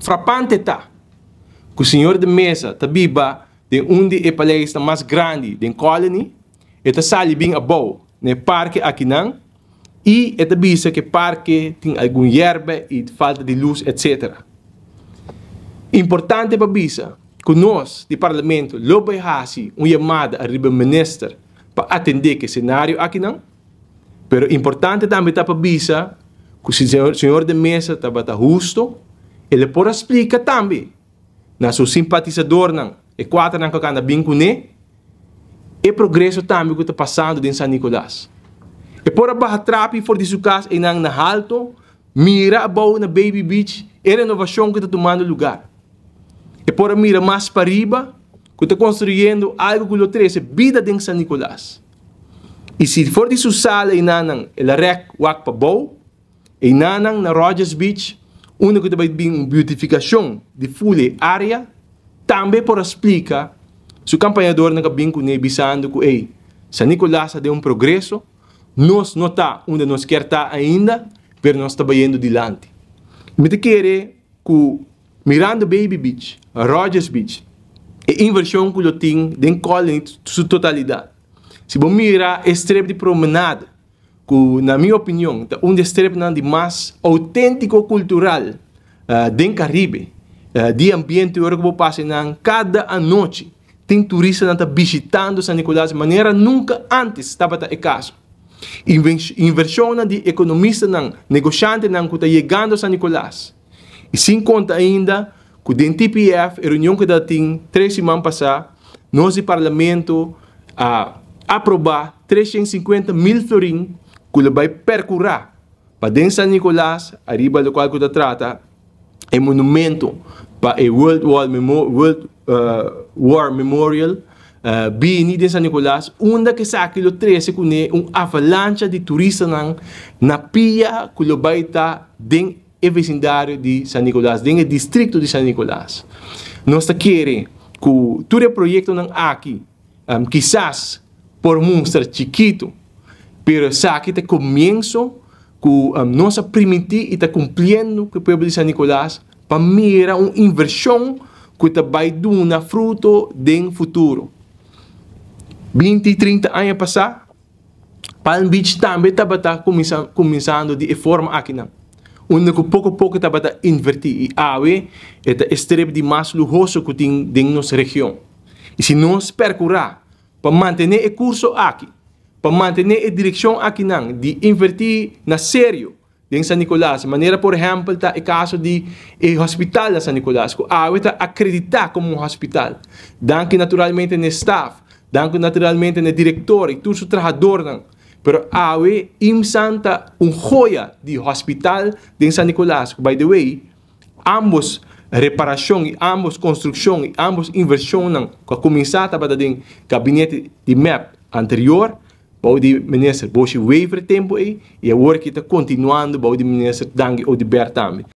frappante está que o senhor de mesa tabiba de onde é palestra mais grande de colony e está sali bem abo no parque aqui não e é tabisa que parque tem algum erva e falta de luz etc importante para bisa que nós de parlamento lobo e hasi um chamada a riba minister para atender que cenário aqui não pero importante também tá para bisa que o senhor, senhor de mesa tá justo ele por explica também. Na suas simpatizador não. E quatro não cacanda bem com E progresso também que está passando em São Nicolás. E por abaixo trapi for disso caso e não na alto. Mira a na Baby Beach. E renovação que está tomando lugar. E por a mira mais para riba. Que está construindo algo que oferece vida em São Nicolás. E se for disso sala e nanang, ele rec wak para bow. E nanang na Rogers Beach. Una que também uma beautificação de full área, também para explicar se o campanhador não cabin com ele bisando com ei, São Nicolás deu um progresso, nós não está onde nós quer estar ainda, mas nós estamos indo adiante. Me querer com Miranda Baby Beach, Rogers Beach, e inversão que eu tenho de encolhe em sua totalidade. Se vou mirar extremo de promenade que, na minha opinião, um dos trepnantes mais autêntico cultural uh, eh, do Caribe, uh, de ambiente que eu passo cada noite, tem turista que visitando São Nicolás de maneira nunca antes estava em caso. Inversão de economista, nan, negociante nan, que está chegando a São Nicolás. E sem conta ainda que o TPF, a reunião que está tem três semanas passadas, nós parlamento a uh, aprovar 350 mil florins que vai percorrer para dentro de São Nicolás, arriba do qual que trata, é monumento para o World War, Memorial, World, uh, War Memorial uh, São Nicolás, onde que sa aquilo 13 que é uma avalanche de turistas na, pia que vai estar dentro do vecindário de São Nicolás, dentro do distrito de São Nicolás. Nós queremos que todo o projeto aqui, um, quizás por um ser chiquito, Pero sa aqui te comienzo com a nossa primitiva e está cumprindo que o povo de São Nicolás para era uma inversão que te vai dar fruto no futuro. 20, 30 anos passar, Palm Beach também está começando, começando de forma aqui. Não. Onde que pouco a pouco está invertir. E ave é a estrela de mais lujoso que tem em nossa região. E se nós percurar para manter o curso aqui, para manter a direção aqui não, de na sério din San Nicolas. Manera, por exemplo, ta ikaso e di e hospital da San Nicolas. Ko awit ta acredita como hospital. Danke naturalmente ne staff, danke naturalmente ne diretor, e tudo trabajador nang. Pero awe im santa un joya di hospital din San Nicolas. By the way, ambos reparação e ambos construção e ambos inversão nang kakuminsata ba din gabinete di MEP anterior Boude Ministro, boos je o tempo e, je está continuando, boude Ministro dank je ook de bertami.